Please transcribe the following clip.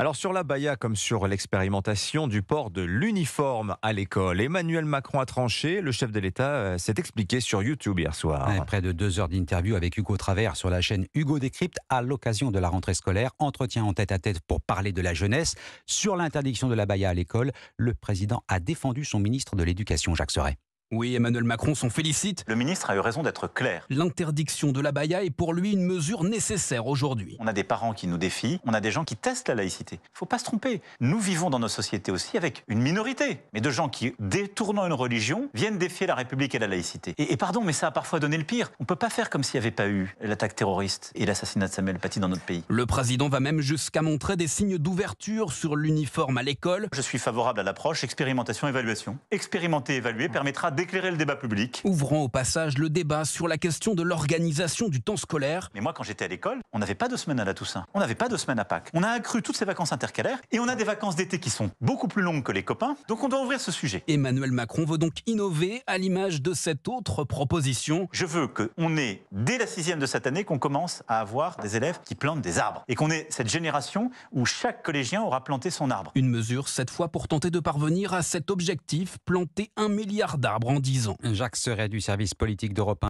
Alors sur la Baïa comme sur l'expérimentation du port de l'uniforme à l'école, Emmanuel Macron a tranché, le chef de l'État euh, s'est expliqué sur YouTube hier soir. après près de deux heures d'interview avec Hugo Travers sur la chaîne Hugo Décrypte à l'occasion de la rentrée scolaire, entretien en tête à tête pour parler de la jeunesse. Sur l'interdiction de la Baïa à l'école, le président a défendu son ministre de l'Éducation, Jacques Serret. Oui, Emmanuel Macron s'en félicite. Le ministre a eu raison d'être clair. L'interdiction de la baya est pour lui une mesure nécessaire aujourd'hui. On a des parents qui nous défient, on a des gens qui testent la laïcité. Faut pas se tromper. Nous vivons dans nos sociétés aussi avec une minorité, mais de gens qui, détournant une religion, viennent défier la République et la laïcité. Et, pardon, mais ça a parfois donné le pire. On peut pas faire comme s'il n'y avait pas eu l'attaque terroriste et l'assassinat de Samuel Paty dans notre pays. Le président va même jusqu'à montrer des signes d'ouverture sur l'uniforme à l'école. Je suis favorable à l'approche expérimentation-évaluation. Expérimenter, évaluer permettra d'éclairer le débat public. Ouvrant au passage le débat sur la question de l'organisation du temps scolaire. Mais moi, quand j'étais à l'école, on n'avait pas de semaine à la Toussaint, on n'avait pas de semaine à Pâques. On a accru toutes ces vacances intercalaires et on a des vacances d'été qui sont beaucoup plus longues que les copains, donc on doit ouvrir ce sujet. Emmanuel Macron veut donc innover à l'image de cette autre proposition. Je veux qu'on ait, dès la sixième de cette année, qu'on commence à avoir des élèves qui plantent des arbres et qu'on ait cette génération où chaque collégien aura planté son arbre. Une mesure, cette fois, pour tenter de parvenir à cet objectif, planter un milliard d'arbres en 10 ans. Jacques Serret du service politique d'Europe 1.